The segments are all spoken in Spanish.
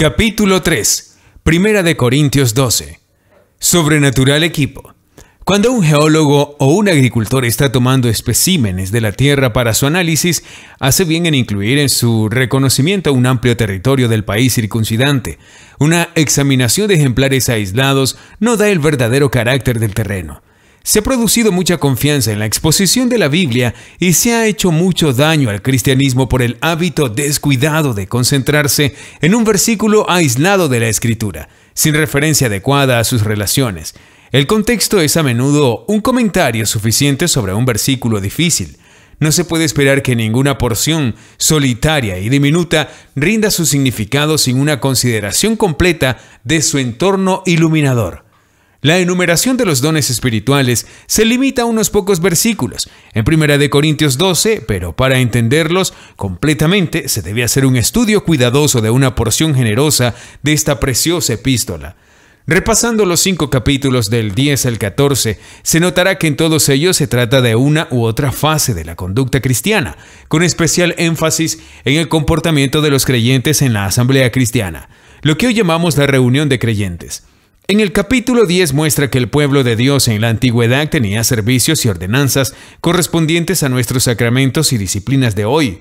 Capítulo 3. Primera de Corintios 12. Sobrenatural equipo. Cuando un geólogo o un agricultor está tomando especímenes de la Tierra para su análisis, hace bien en incluir en su reconocimiento un amplio territorio del país circuncidante. Una examinación de ejemplares aislados no da el verdadero carácter del terreno. Se ha producido mucha confianza en la exposición de la Biblia y se ha hecho mucho daño al cristianismo por el hábito descuidado de concentrarse en un versículo aislado de la escritura, sin referencia adecuada a sus relaciones. El contexto es a menudo un comentario suficiente sobre un versículo difícil. No se puede esperar que ninguna porción solitaria y diminuta rinda su significado sin una consideración completa de su entorno iluminador. La enumeración de los dones espirituales se limita a unos pocos versículos, en 1 Corintios 12, pero para entenderlos completamente se debía hacer un estudio cuidadoso de una porción generosa de esta preciosa epístola. Repasando los cinco capítulos del 10 al 14, se notará que en todos ellos se trata de una u otra fase de la conducta cristiana, con especial énfasis en el comportamiento de los creyentes en la asamblea cristiana, lo que hoy llamamos la reunión de creyentes. En el capítulo 10 muestra que el pueblo de Dios en la antigüedad tenía servicios y ordenanzas correspondientes a nuestros sacramentos y disciplinas de hoy.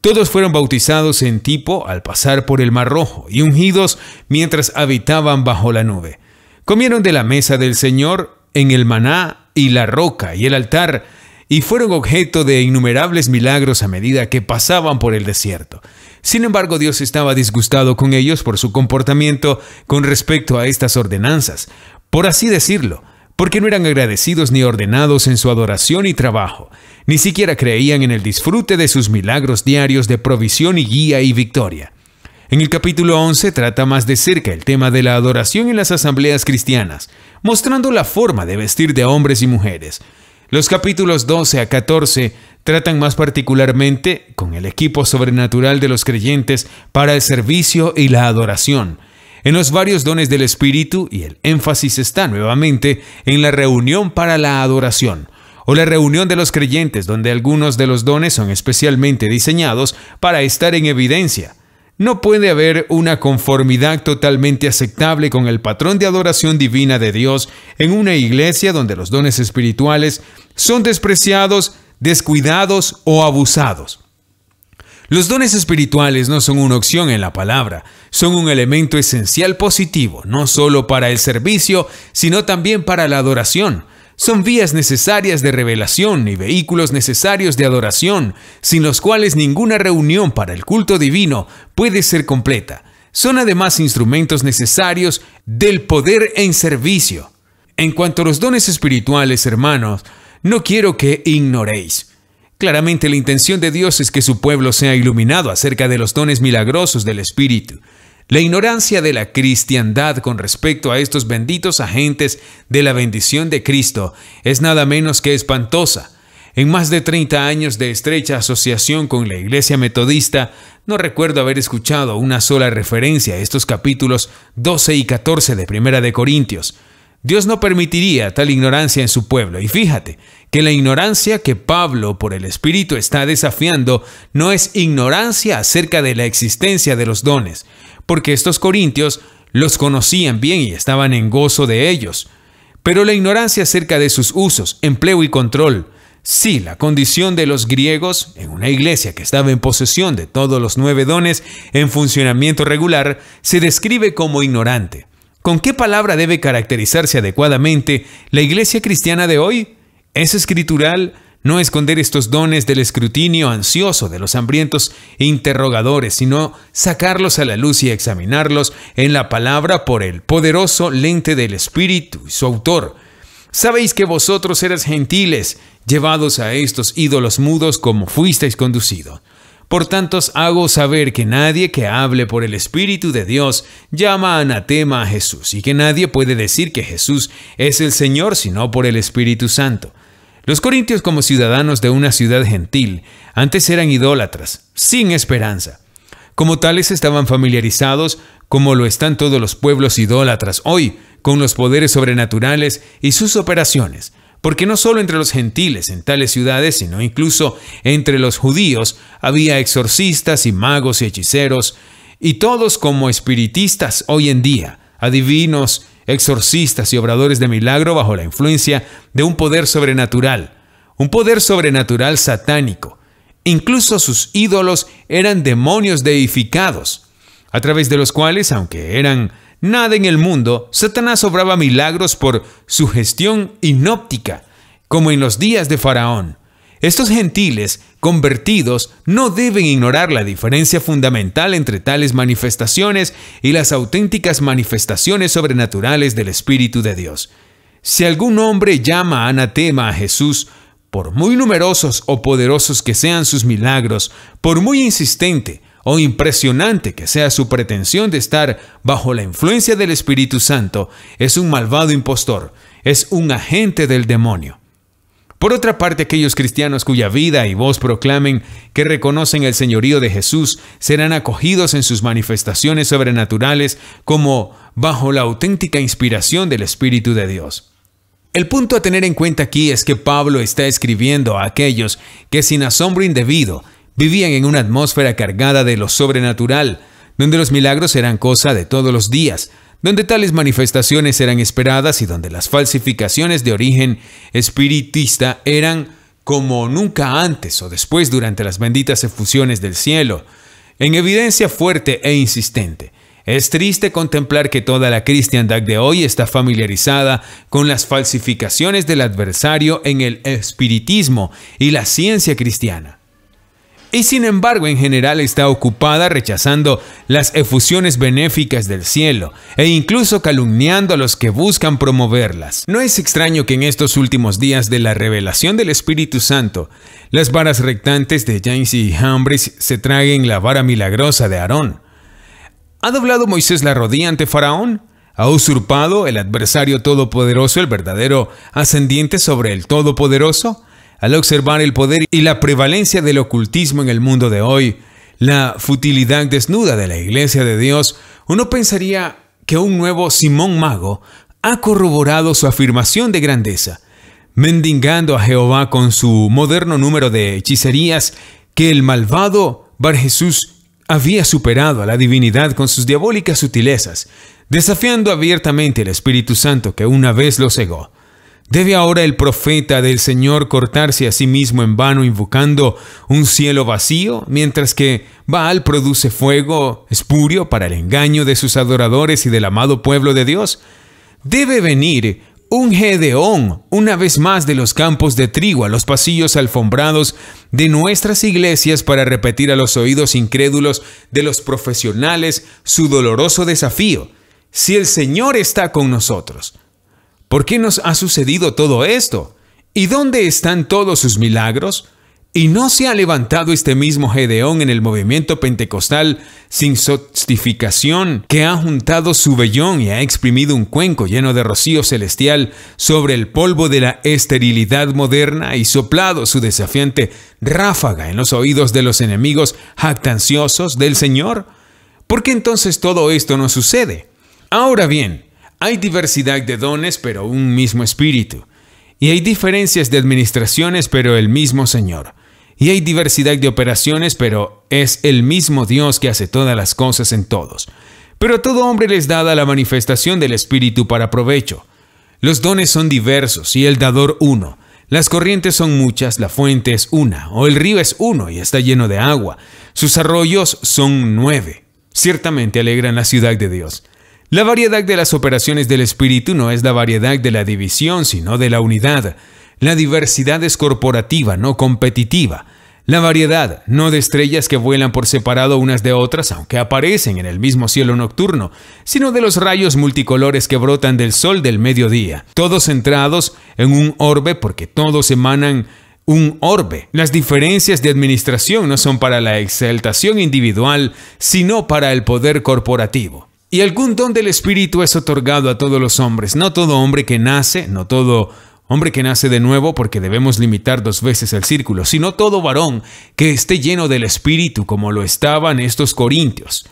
Todos fueron bautizados en tipo al pasar por el Mar Rojo y ungidos mientras habitaban bajo la nube. Comieron de la mesa del Señor en el maná y la roca y el altar, y fueron objeto de innumerables milagros a medida que pasaban por el desierto. Sin embargo, Dios estaba disgustado con ellos por su comportamiento con respecto a estas ordenanzas, por así decirlo, porque no eran agradecidos ni ordenados en su adoración y trabajo, ni siquiera creían en el disfrute de sus milagros diarios de provisión y guía y victoria. En el capítulo 11 trata más de cerca el tema de la adoración en las asambleas cristianas, mostrando la forma de vestir de hombres y mujeres, los capítulos 12 a 14 tratan más particularmente con el equipo sobrenatural de los creyentes para el servicio y la adoración. En los varios dones del Espíritu y el énfasis está nuevamente en la reunión para la adoración o la reunión de los creyentes donde algunos de los dones son especialmente diseñados para estar en evidencia. No puede haber una conformidad totalmente aceptable con el patrón de adoración divina de Dios en una iglesia donde los dones espirituales son despreciados, descuidados o abusados. Los dones espirituales no son una opción en la palabra, son un elemento esencial positivo, no solo para el servicio, sino también para la adoración, son vías necesarias de revelación y vehículos necesarios de adoración, sin los cuales ninguna reunión para el culto divino puede ser completa. Son además instrumentos necesarios del poder en servicio. En cuanto a los dones espirituales, hermanos, no quiero que ignoréis. Claramente la intención de Dios es que su pueblo sea iluminado acerca de los dones milagrosos del Espíritu. La ignorancia de la cristiandad con respecto a estos benditos agentes de la bendición de Cristo es nada menos que espantosa. En más de 30 años de estrecha asociación con la Iglesia Metodista, no recuerdo haber escuchado una sola referencia a estos capítulos 12 y 14 de Primera de Corintios. Dios no permitiría tal ignorancia en su pueblo. Y fíjate que la ignorancia que Pablo por el Espíritu está desafiando no es ignorancia acerca de la existencia de los dones, porque estos corintios los conocían bien y estaban en gozo de ellos. Pero la ignorancia acerca de sus usos, empleo y control, sí, la condición de los griegos en una iglesia que estaba en posesión de todos los nueve dones en funcionamiento regular, se describe como ignorante. ¿Con qué palabra debe caracterizarse adecuadamente la iglesia cristiana de hoy? ¿Es escritural? no esconder estos dones del escrutinio ansioso de los hambrientos e interrogadores, sino sacarlos a la luz y examinarlos en la palabra por el poderoso lente del Espíritu y su autor. Sabéis que vosotros eras gentiles, llevados a estos ídolos mudos como fuisteis conducidos. Por tanto os hago saber que nadie que hable por el Espíritu de Dios llama anatema a Jesús, y que nadie puede decir que Jesús es el Señor sino por el Espíritu Santo. Los corintios como ciudadanos de una ciudad gentil antes eran idólatras, sin esperanza. Como tales estaban familiarizados, como lo están todos los pueblos idólatras hoy, con los poderes sobrenaturales y sus operaciones, porque no solo entre los gentiles en tales ciudades, sino incluso entre los judíos había exorcistas y magos y hechiceros, y todos como espiritistas hoy en día, adivinos exorcistas y obradores de milagro bajo la influencia de un poder sobrenatural, un poder sobrenatural satánico. Incluso sus ídolos eran demonios deificados, a través de los cuales, aunque eran nada en el mundo, Satanás obraba milagros por su gestión inóptica, como en los días de Faraón. Estos gentiles convertidos no deben ignorar la diferencia fundamental entre tales manifestaciones y las auténticas manifestaciones sobrenaturales del Espíritu de Dios. Si algún hombre llama anatema a Jesús, por muy numerosos o poderosos que sean sus milagros, por muy insistente o impresionante que sea su pretensión de estar bajo la influencia del Espíritu Santo, es un malvado impostor, es un agente del demonio. Por otra parte, aquellos cristianos cuya vida y voz proclamen que reconocen el señorío de Jesús serán acogidos en sus manifestaciones sobrenaturales como bajo la auténtica inspiración del Espíritu de Dios. El punto a tener en cuenta aquí es que Pablo está escribiendo a aquellos que sin asombro indebido vivían en una atmósfera cargada de lo sobrenatural, donde los milagros eran cosa de todos los días, donde tales manifestaciones eran esperadas y donde las falsificaciones de origen espiritista eran como nunca antes o después durante las benditas efusiones del cielo, en evidencia fuerte e insistente. Es triste contemplar que toda la cristiandad de hoy está familiarizada con las falsificaciones del adversario en el espiritismo y la ciencia cristiana y sin embargo en general está ocupada rechazando las efusiones benéficas del cielo e incluso calumniando a los que buscan promoverlas. No es extraño que en estos últimos días de la revelación del Espíritu Santo, las varas rectantes de James y Hambres se traguen la vara milagrosa de Aarón. ¿Ha doblado Moisés la rodilla ante Faraón? ¿Ha usurpado el adversario todopoderoso el verdadero ascendiente sobre el todopoderoso? Al observar el poder y la prevalencia del ocultismo en el mundo de hoy, la futilidad desnuda de la Iglesia de Dios, uno pensaría que un nuevo Simón Mago ha corroborado su afirmación de grandeza, mendigando a Jehová con su moderno número de hechicerías que el malvado Bar Jesús había superado a la divinidad con sus diabólicas sutilezas, desafiando abiertamente el Espíritu Santo que una vez lo cegó. ¿Debe ahora el profeta del Señor cortarse a sí mismo en vano invocando un cielo vacío, mientras que Baal produce fuego espurio para el engaño de sus adoradores y del amado pueblo de Dios? ¿Debe venir un Gedeón una vez más de los campos de trigo a los pasillos alfombrados de nuestras iglesias para repetir a los oídos incrédulos de los profesionales su doloroso desafío? Si el Señor está con nosotros, ¿Por qué nos ha sucedido todo esto? ¿Y dónde están todos sus milagros? ¿Y no se ha levantado este mismo Gedeón en el movimiento pentecostal sin sostificación, que ha juntado su vellón y ha exprimido un cuenco lleno de rocío celestial sobre el polvo de la esterilidad moderna y soplado su desafiante ráfaga en los oídos de los enemigos jactanciosos del Señor? ¿Por qué entonces todo esto no sucede? Ahora bien, hay diversidad de dones, pero un mismo espíritu. Y hay diferencias de administraciones, pero el mismo Señor. Y hay diversidad de operaciones, pero es el mismo Dios que hace todas las cosas en todos. Pero todo hombre les dada la manifestación del Espíritu para provecho. Los dones son diversos y el dador uno. Las corrientes son muchas, la fuente es una, o el río es uno y está lleno de agua. Sus arroyos son nueve. Ciertamente alegran la ciudad de Dios. La variedad de las operaciones del espíritu no es la variedad de la división, sino de la unidad. La diversidad es corporativa, no competitiva. La variedad, no de estrellas que vuelan por separado unas de otras, aunque aparecen en el mismo cielo nocturno, sino de los rayos multicolores que brotan del sol del mediodía, todos centrados en un orbe porque todos emanan un orbe. Las diferencias de administración no son para la exaltación individual, sino para el poder corporativo. Y algún don del Espíritu es otorgado a todos los hombres, no todo hombre que nace, no todo hombre que nace de nuevo, porque debemos limitar dos veces el círculo, sino todo varón que esté lleno del Espíritu, como lo estaban estos corintios.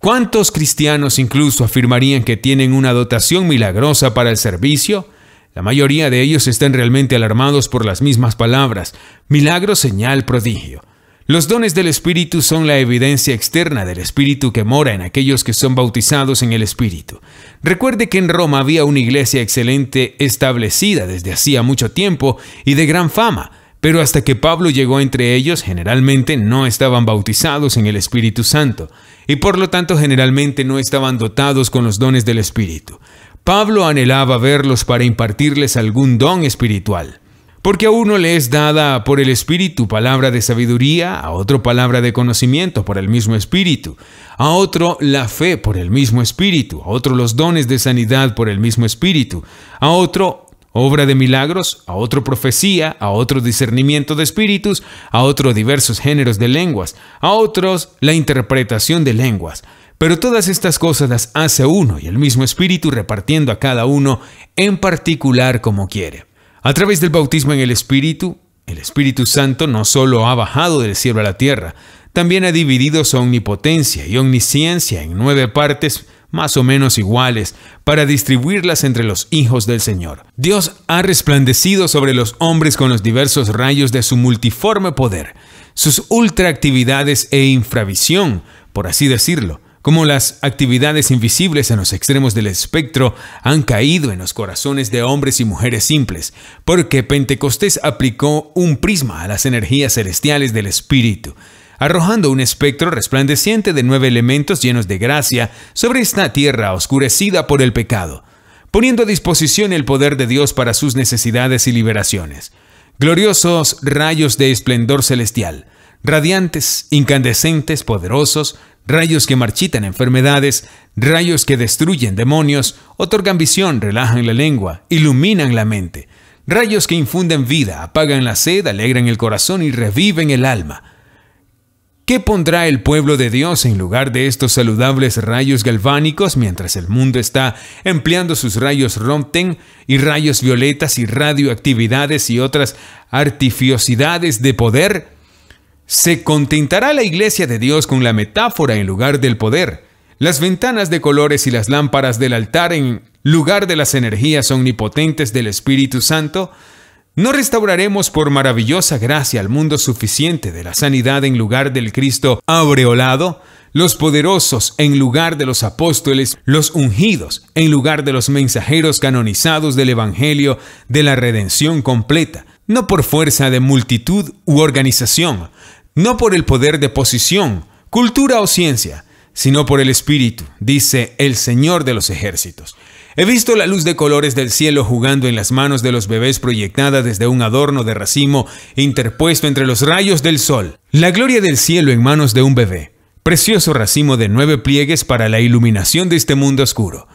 ¿Cuántos cristianos incluso afirmarían que tienen una dotación milagrosa para el servicio? La mayoría de ellos están realmente alarmados por las mismas palabras, milagro, señal, prodigio. Los dones del Espíritu son la evidencia externa del Espíritu que mora en aquellos que son bautizados en el Espíritu. Recuerde que en Roma había una iglesia excelente establecida desde hacía mucho tiempo y de gran fama, pero hasta que Pablo llegó entre ellos generalmente no estaban bautizados en el Espíritu Santo, y por lo tanto generalmente no estaban dotados con los dones del Espíritu. Pablo anhelaba verlos para impartirles algún don espiritual. Porque a uno le es dada por el Espíritu palabra de sabiduría, a otro palabra de conocimiento por el mismo Espíritu, a otro la fe por el mismo Espíritu, a otro los dones de sanidad por el mismo Espíritu, a otro obra de milagros, a otro profecía, a otro discernimiento de espíritus, a otro diversos géneros de lenguas, a otros la interpretación de lenguas. Pero todas estas cosas las hace uno y el mismo Espíritu repartiendo a cada uno en particular como quiere. A través del bautismo en el Espíritu, el Espíritu Santo no solo ha bajado del cielo a la tierra, también ha dividido su omnipotencia y omnisciencia en nueve partes más o menos iguales, para distribuirlas entre los hijos del Señor. Dios ha resplandecido sobre los hombres con los diversos rayos de su multiforme poder, sus ultraactividades e infravisión, por así decirlo, como las actividades invisibles en los extremos del espectro han caído en los corazones de hombres y mujeres simples, porque Pentecostés aplicó un prisma a las energías celestiales del Espíritu, arrojando un espectro resplandeciente de nueve elementos llenos de gracia sobre esta tierra oscurecida por el pecado, poniendo a disposición el poder de Dios para sus necesidades y liberaciones. Gloriosos rayos de esplendor celestial, radiantes, incandescentes, poderosos, rayos que marchitan enfermedades, rayos que destruyen demonios, otorgan visión, relajan la lengua, iluminan la mente, rayos que infunden vida, apagan la sed, alegran el corazón y reviven el alma. ¿Qué pondrá el pueblo de Dios en lugar de estos saludables rayos galvánicos mientras el mundo está empleando sus rayos rompten y rayos violetas y radioactividades y otras artificiosidades de poder? Se contentará la iglesia de Dios con la metáfora en lugar del poder, las ventanas de colores y las lámparas del altar en lugar de las energías omnipotentes del Espíritu Santo. No restauraremos por maravillosa gracia al mundo suficiente de la sanidad en lugar del Cristo aureolado, los poderosos en lugar de los apóstoles, los ungidos en lugar de los mensajeros canonizados del Evangelio de la redención completa, no por fuerza de multitud u organización, no por el poder de posición, cultura o ciencia, sino por el Espíritu, dice el Señor de los ejércitos. He visto la luz de colores del cielo jugando en las manos de los bebés proyectada desde un adorno de racimo interpuesto entre los rayos del sol. La gloria del cielo en manos de un bebé. Precioso racimo de nueve pliegues para la iluminación de este mundo oscuro.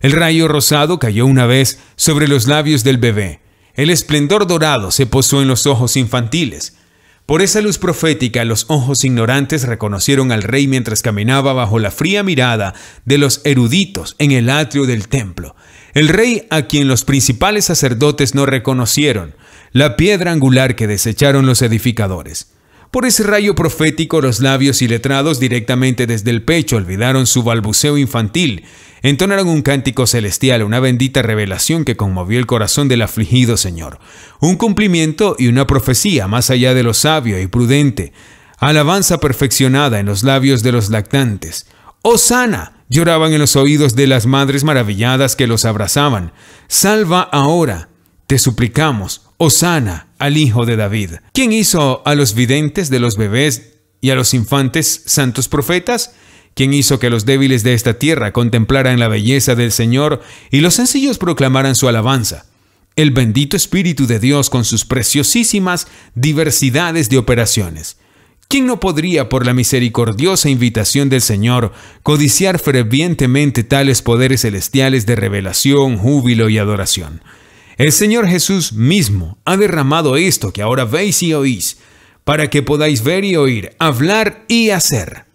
El rayo rosado cayó una vez sobre los labios del bebé. El esplendor dorado se posó en los ojos infantiles. Por esa luz profética los ojos ignorantes reconocieron al rey mientras caminaba bajo la fría mirada de los eruditos en el atrio del templo. El rey a quien los principales sacerdotes no reconocieron, la piedra angular que desecharon los edificadores. Por ese rayo profético los labios y letrados directamente desde el pecho olvidaron su balbuceo infantil, entonaron un cántico celestial, una bendita revelación que conmovió el corazón del afligido Señor, un cumplimiento y una profecía más allá de lo sabio y prudente, alabanza perfeccionada en los labios de los lactantes. Oh, sana! lloraban en los oídos de las madres maravilladas que los abrazaban. Salva ahora, te suplicamos, Osana al Hijo de David. ¿Quién hizo a los videntes de los bebés y a los infantes santos profetas? ¿Quién hizo que los débiles de esta tierra contemplaran la belleza del Señor y los sencillos proclamaran su alabanza? El bendito Espíritu de Dios con sus preciosísimas diversidades de operaciones. ¿Quién no podría, por la misericordiosa invitación del Señor, codiciar fervientemente tales poderes celestiales de revelación, júbilo y adoración? El Señor Jesús mismo ha derramado esto que ahora veis y oís, para que podáis ver y oír, hablar y hacer.